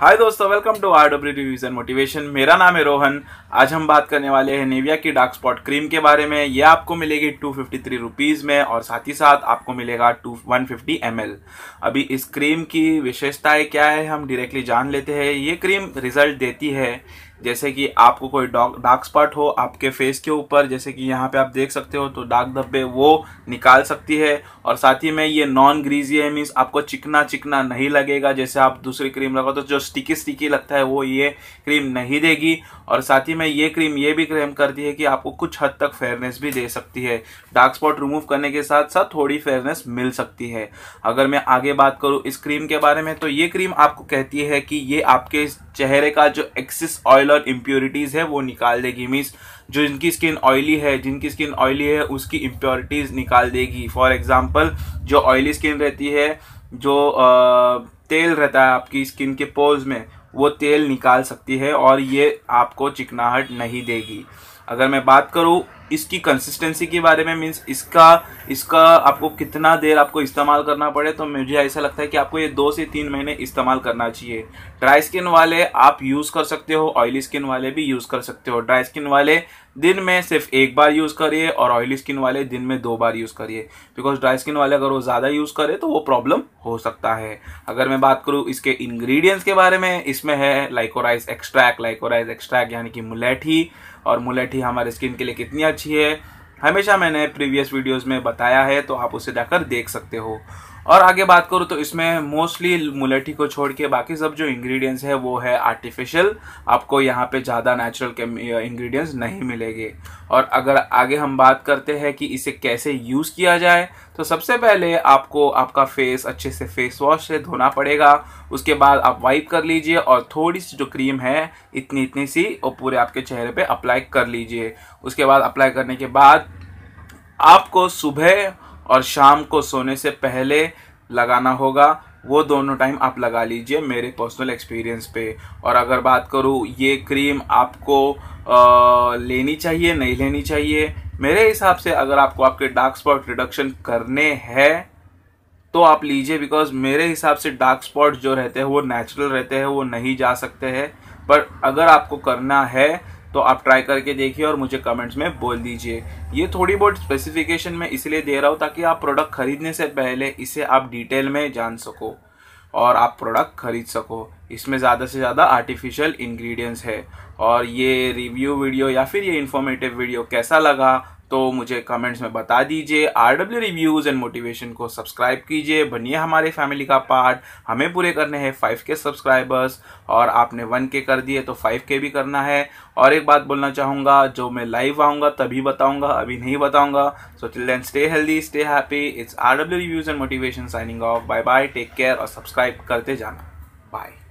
हाय दोस्तों welcome to R W reviews and motivation मेरा नाम है रोहन आज हम बात करने वाले हैं नेविया की डार्क स्पॉट क्रीम के बारे में ये आपको मिलेगी टू फिफ्टी थ्री रुपीज़ में और साथ ही साथ आपको मिलेगा two one fifty M L अभी इस क्रीम की विशेषताएं क्या है हम डायरेक्टली जान लेते हैं ये क्रीम रिजल्ट देती है जैसे कि आपको कोई डार्क स्पॉट हो आपके फेस के ऊपर जैसे कि यहाँ पे आप देख सकते हो तो डार्क धब्बे वो निकाल सकती है और साथ ही में ये नॉन ग्रीजी है मीन्स आपको चिकना चिकना नहीं लगेगा जैसे आप दूसरी क्रीम लगाओ तो जो स्टिकी स्टिकी लगता है वो ये क्रीम नहीं देगी और साथ ही में ये क्रीम ये भी क्रीम करती है कि आपको कुछ हद तक फेयरनेस भी दे सकती है डार्क स्पॉट रिमूव करने के साथ साथ थोड़ी फेयरनेस मिल सकती है अगर मैं आगे बात करूँ इस क्रीम के बारे में तो ये क्रीम आपको कहती है कि ये आपके चेहरे का जो एक्सिस ऑयल और इम्प्योरिटीज़ है वो निकाल देगी मीन्स जो जिनकी स्किन ऑयली है जिनकी स्किन ऑयली है उसकी इम्प्योरिटीज़ निकाल देगी फॉर एग्जाम्पल जो ऑयली स्किन रहती है जो आ, तेल रहता है आपकी स्किन के पोज में वो तेल निकाल सकती है और ये आपको चिकनाहट नहीं देगी अगर मैं बात करूँ इसकी कंसिस्टेंसी के बारे में मीन्स इसका इसका आपको कितना देर आपको इस्तेमाल करना पड़े तो मुझे ऐसा लगता है कि आपको ये दो से तीन महीने इस्तेमाल करना चाहिए ड्राई स्किन वाले आप यूज़ कर सकते हो ऑयली स्किन वाले भी यूज़ कर सकते हो ड्राई स्किन वाले दिन में सिर्फ एक बार यूज़ करिए और ऑयली स्किन वाले दिन में दो बार यूज़ करिए बिकॉज ड्राई स्किन वाले अगर वो ज़्यादा यूज़ करे तो वो प्रॉब्लम हो सकता है अगर मैं बात करूँ इसके इंग्रेडिएंट्स के बारे में इसमें है लाइकोराइज एक्सट्रैक्ट लाइकोराइज एक्सट्रैक्ट यानी कि मुलेठी और मुलेठी हमारे स्किन के लिए कितनी अच्छी है हमेशा मैंने प्रीवियस वीडियोज़ में बताया है तो आप उसे जाकर देख सकते हो और आगे बात करूँ तो इसमें मोस्टली मुलेठी को छोड़ के बाकी सब जो इंग्रेडिएंट्स है वो है आर्टिफिशियल आपको यहाँ पे ज़्यादा नेचुरल के इंग्रेडिएंट्स नहीं मिलेंगे और अगर आगे हम बात करते हैं कि इसे कैसे यूज़ किया जाए तो सबसे पहले आपको आपका फेस अच्छे से फेस वॉश से धोना पड़ेगा उसके बाद आप वाइप कर लीजिए और थोड़ी सी जो क्रीम है इतनी इतनी सी और पूरे आपके चेहरे पर अप्लाई कर लीजिए उसके बाद अप्लाई करने के बाद आपको सुबह और शाम को सोने से पहले लगाना होगा वो दोनों टाइम आप लगा लीजिए मेरे पर्सनल एक्सपीरियंस पे और अगर बात करूँ ये क्रीम आपको आ, लेनी चाहिए नहीं लेनी चाहिए मेरे हिसाब से अगर आपको आपके डार्क स्पॉट रिडक्शन करने हैं तो आप लीजिए बिकॉज मेरे हिसाब से डार्क स्पॉट जो रहते हैं वो नेचुरल रहते हैं वो नहीं जा सकते हैं पर अगर आपको करना है तो आप ट्राई करके देखिए और मुझे कमेंट्स में बोल दीजिए ये थोड़ी बहुत स्पेसिफिकेशन मैं इसलिए दे रहा हूँ ताकि आप प्रोडक्ट खरीदने से पहले इसे आप डिटेल में जान सको और आप प्रोडक्ट खरीद सको इसमें ज़्यादा से ज़्यादा आर्टिफिशियल इंग्रेडिएंट्स है और ये रिव्यू वीडियो या फिर ये इन्फॉर्मेटिव वीडियो कैसा लगा तो मुझे कमेंट्स में बता दीजिए R W reviews and motivation को सब्सक्राइब कीजिए बनिए हमारे फैमिली का पार्ट हमें पूरे करने हैं फाइव के सब्सक्राइबर्स और आपने वन के कर दिए तो फाइव के भी करना है और एक बात बोलना चाहूँगा जो मैं लाइव आऊँगा तभी बताऊँगा अभी नहीं बताऊंगा so chill stay healthy stay happy it's R W reviews and motivation signing off bye bye take care और सब्सक्राइब करते जाना बाय